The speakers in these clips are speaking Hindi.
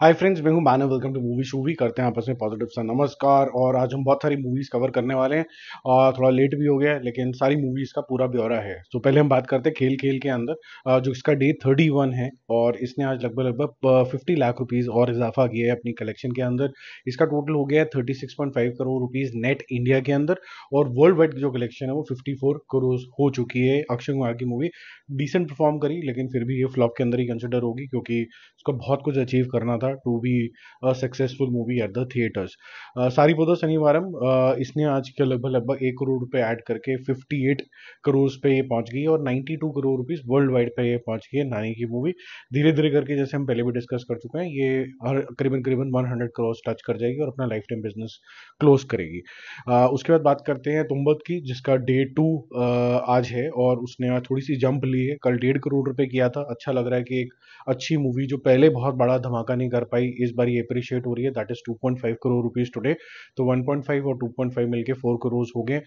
हाय फ्रेंड्स मैं हूं Manav welcome to movie shoovy करते हैं आपस में पॉजिटिव सा नमस्कार और आज हम बहुत सारी मूवीज़ कवर करने वाले हैं और थोड़ा लेट भी हो गया है लेकिन सारी मूवीज़ का पूरा ब्यौरा है तो पहले हम बात करते हैं खेल खेल के अंदर जो इसका डे थर्टी वन है और इसने आज लगभग लगभग फिफ्टी लाख रुपीज़ और इजाफा किया है अपनी कलेक्शन के अंदर इसका टोटल हो गया है thirty six point five crore rupees net India के अंदर और वर्ल्ड वाइड जो कलेक्शन है वो फिफ्टी फोर करोड़ हो चुकी है अक्षय कुमार की मूवी डिसेंट परफॉर्म करी लेकिन फिर भी ये फ्लॉप के अंदर ही कंसिडर होगी क्योंकि इसको बहुत कुछ अचीव करना करना था to be a successful movie at the theatres सारी बोधो तो शनिवारम uh, इसने आज के लगभग लगभग एक करोड़ रुपये ऐड करके 58 करोड़ पे ये पहुंच गई और 92 करोड़ रुपीस वर्ल्ड वाइड पे ये पहुंच गई है नानी की मूवी धीरे धीरे करके जैसे हम पहले भी डिस्कस कर चुके हैं ये हर करीबन करीबन 100 करोड़ टच कर जाएगी और अपना लाइफ टाइम बिजनेस क्लोज करेगी uh, उसके बाद बात करते हैं तुम्बत की जिसका डे टू uh, आज है और उसने थोड़ी सी जंप ली है कल डेढ़ करोड़ रुपये किया था अच्छा लग रहा है कि एक अच्छी मूवी जो पहले बहुत बड़ा धमाका नहीं कर पाई इस बार ये अप्रिशिएट हो रही है that is 2.5 crore rupees today तो 1.5 और 2.5 मिलके 4 करोड़ हो गए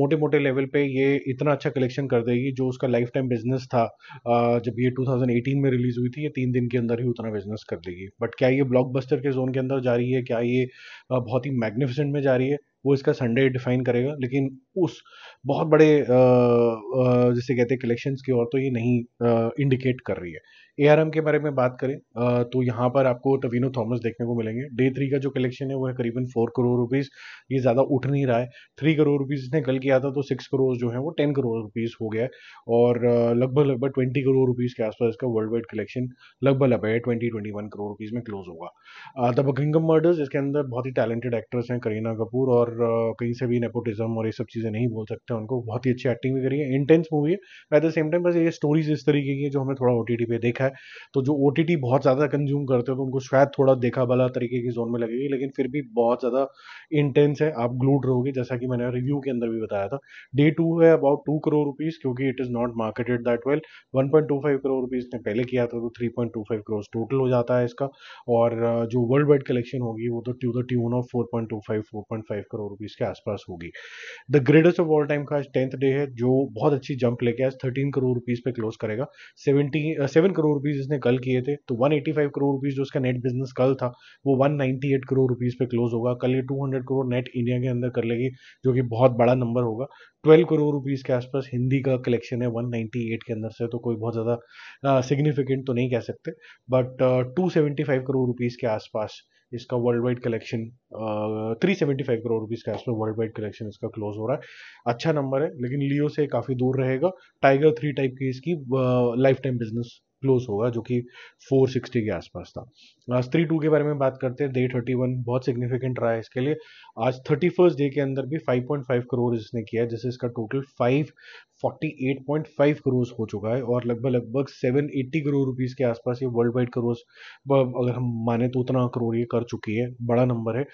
मोटे मोटे लेवल पे ये इतना अच्छा कलेक्शन कर देगी जो उसका लाइफ टाइम बिजनेस था uh, जब ये 2018 में रिलीज हुई थी ये तीन दिन के अंदर ही उतना बिजनेस कर देगी बट क्या ये ब्लॉक के जोन के अंदर जा रही है क्या ये uh, बहुत ही मैग्निफिसेंट में जा रही है वो इसका संडे डिफाइन करेगा लेकिन उस बहुत बड़े जिसे कहते हैं कलेक्शंस की और तो ये नहीं इंडिकेट कर रही है ए के बारे में बात करें तो यहाँ पर आपको टवीनो थॉमस देखने को मिलेंगे डे थ्री का जो कलेक्शन है वो है करीबन फोर करोड़ रुपीज़ ये ज़्यादा उठ नहीं रहा है थ्री करोड़ रुपीज़ ने कल किया था तो सिक्स करोड़ जो है वो टेन करोड़ रुपीज़ हो गया है और लगभग लगभग ट्वेंटी करोड़ रुपीज़ के आसपास इसका वर्ल्ड वाइड कलेक्शन लगभग लगभग twenty twenty one crore rupees में क्लोज होगा द बकिंगम मर्डर्स इसके अंदर बहुत ही टैलेंटेड एक्ट्रेस हैं करीना कपूर और कहीं से भी नेपोटिज्म और ये सब चीज़ें नहीं बोल सकते उनको बहुत ही अच्छी एक्टिंग भी करी है इंटेंस मूवी है एट द सेम टाइम बस ये स्टोरीज इस तरीके की है जो हमने थोड़ा ओ पे देखा है तो जो ओ बहुत ज़्यादा कंज्यूम करते हो तो उनको शायद थोड़ा देखा भला तरीके की जोन में लगेगी लेकिन फिर भी बहुत ज़्यादा इंटेंस है आप ग्लूड रहोगे जैसा कि मैंने रिव्यू के अंदर भी बताया था डे टू है अबाउट टू करोड़ रुपीज़ क्योंकि it is not marketed that well one point two five crore rupees ने पहले किया था तो three point two five crore total हो जाता है इसका और जो वर्ल्ड वाइड कलेक्शन होगी वो तो to the tune of four point two five four point five crore rupees के आसपास होगी the greatest of all time का आज टेंथ डे है जो बहुत अच्छी जंप लेके आज थर्टीन करोड़ रुपीज पे क्लोज करेगा सेवेंटी सेवन करोड़ रुपीज इसने कल किए थे तो one eighty five crore rupees जो उसका नेट बिजनेस कल था वो one ninety eight crore rupees पे क्लोज होगा कल ये two hundred crore net India के अंदर कर लेगी जो कि बहुत बड़ा नंबर होगा ट्वेल्व करोड़ रुपीज़ के आसपास हिंदी का कलेक्शन है 198 के अंदर से तो कोई बहुत ज़्यादा सिग्निफिकेंट तो नहीं कह सकते but two seventy five crore rupees के आसपास इसका world wide collection three seventy five crore rupees का इसमें वर्ल्ड वाइड कलेक्शन इसका क्लोज हो रहा है अच्छा नंबर है लेकिन लियो से काफ़ी दूर रहेगा टाइगर थ्री टाइप की इसकी लाइफ टाइम बिजनेस क्लोज होगा जो कि 460 के आसपास था स्त्री टू के बारे में बात करते हैं डे थर्टी वन बहुत सिग्निफिकेंट रहा है इसके लिए आज थर्टी फर्स्ट डे के अंदर भी फाइव पॉइंट फाइव करोड़ इसने किया है जैसे इसका total five forty eight point five crore हो चुका है और लगभग लगभग सेवन एट्टी करोड़ रुपीज़ के आसपास ये वर्ल्ड वाइड करोड़ अगर हम माने तो उतना करोड़ ये कर चुकी है बड़ा नंबर है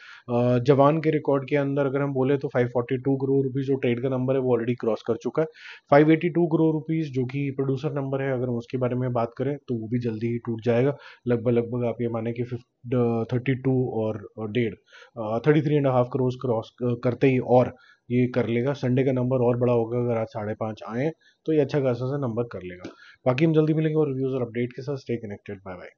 जवान के रिकॉर्ड के अंदर अगर हम बोले तो five forty two crore rupees जो ट्रेड का नंबर है वो ऑलरेडी क्रॉस कर चुका है five eighty two crore rupees जो कि प्रोड्यूसर नंबर है अगर हम उसके बारे में बात करें तो वो भी जल्दी ही टूट जाएगा लगभग लगभग आप ये मान होने के थर्टी टू और डेढ़ thirty three and half crore cross करते ही और ये कर लेगा संडे का नंबर और बड़ा होगा अगर आज साढ़े पाँच आए तो ये अच्छा खासा सा नंबर कर लेगा बाकी हम जल्दी मिलेंगे और रिव्यूज़ और अपडेट के साथ स्टे कनेक्टेड बाय बाय